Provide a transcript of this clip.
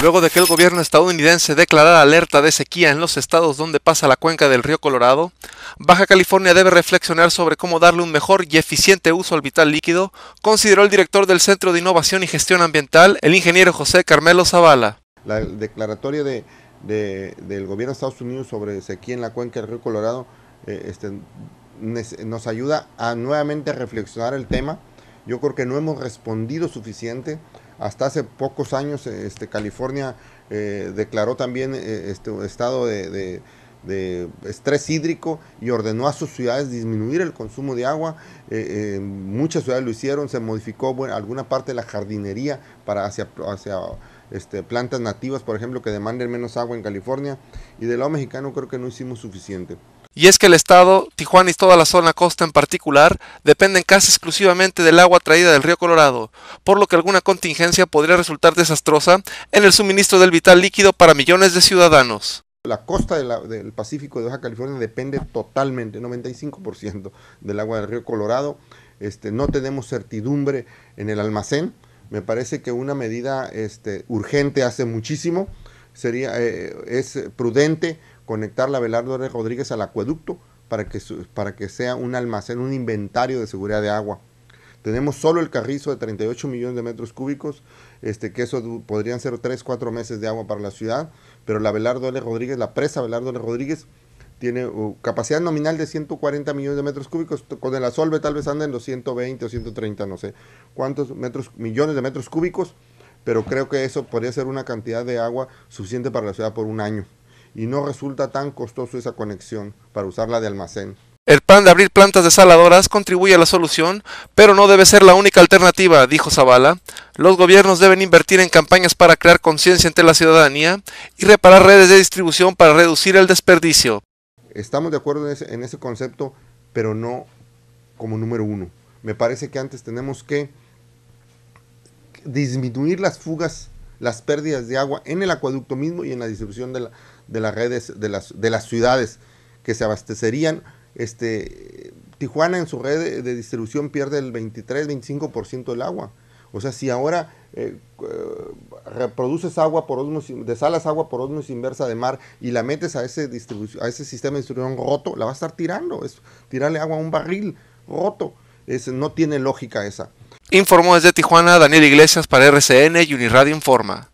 luego de que el gobierno estadounidense declarara alerta de sequía en los estados donde pasa la cuenca del río Colorado, Baja California debe reflexionar sobre cómo darle un mejor y eficiente uso al vital líquido, consideró el director del Centro de Innovación y Gestión Ambiental, el ingeniero José Carmelo Zavala. La declaratoria del gobierno de Estados Unidos sobre sequía en la cuenca del río Colorado eh, este, nos ayuda a nuevamente reflexionar el tema yo creo que no hemos respondido suficiente. Hasta hace pocos años este, California eh, declaró también eh, este, estado de, estrés hídrico y ordenó a sus ciudades disminuir el consumo de agua. Eh, muchas ciudades lo hicieron, se modificó alguna parte de la jardinería para hacia, este, plantas nativas, por ejemplo, que demanden menos agua en California. Y del lado mexicano creo que no hicimos suficiente y es que el estado, Tijuana y toda la zona costa en particular, dependen casi exclusivamente del agua traída del río Colorado, por lo que alguna contingencia podría resultar desastrosa en el suministro del vital líquido para millones de ciudadanos. La costa del Pacífico de Baja California depende totalmente, 95% del agua del río Colorado. Este, no tenemos certidumbre en el almacén. Me parece que una medida este, urgente hace muchísimo. Sería, eh, es prudente conectar la Velardo Rodríguez al acueducto para que, para que sea un almacén, un inventario de seguridad de agua. Tenemos solo el carrizo de 38 millones de metros cúbicos, este, que eso podrían ser 3, 4 meses de agua para la ciudad, pero la Velardo L. Rodríguez, la presa Velardo Rodríguez, tiene uh, capacidad nominal de 140 millones de metros cúbicos, con el asolve tal vez anda en los 120 o 130, no sé cuántos metros, millones de metros cúbicos, pero creo que eso podría ser una cantidad de agua suficiente para la ciudad por un año y no resulta tan costoso esa conexión para usarla de almacén. El plan de abrir plantas desaladoras contribuye a la solución, pero no debe ser la única alternativa, dijo Zavala. Los gobiernos deben invertir en campañas para crear conciencia entre la ciudadanía y reparar redes de distribución para reducir el desperdicio. Estamos de acuerdo en ese, en ese concepto, pero no como número uno. Me parece que antes tenemos que disminuir las fugas, las pérdidas de agua en el acueducto mismo y en la distribución de la, de las redes, de las, de las ciudades que se abastecerían. Este, Tijuana en su red de, distribución pierde el 23-25% del agua. O sea, si ahora eh, eh, reproduces agua por osmosis, desalas agua por osmosis inversa de mar y la metes a ese, a ese sistema de distribución roto, la va a estar tirando. Es tirarle agua a un barril roto. Es, no tiene lógica esa. Informó desde Tijuana Daniel Iglesias para RCN y Uniradio Informa.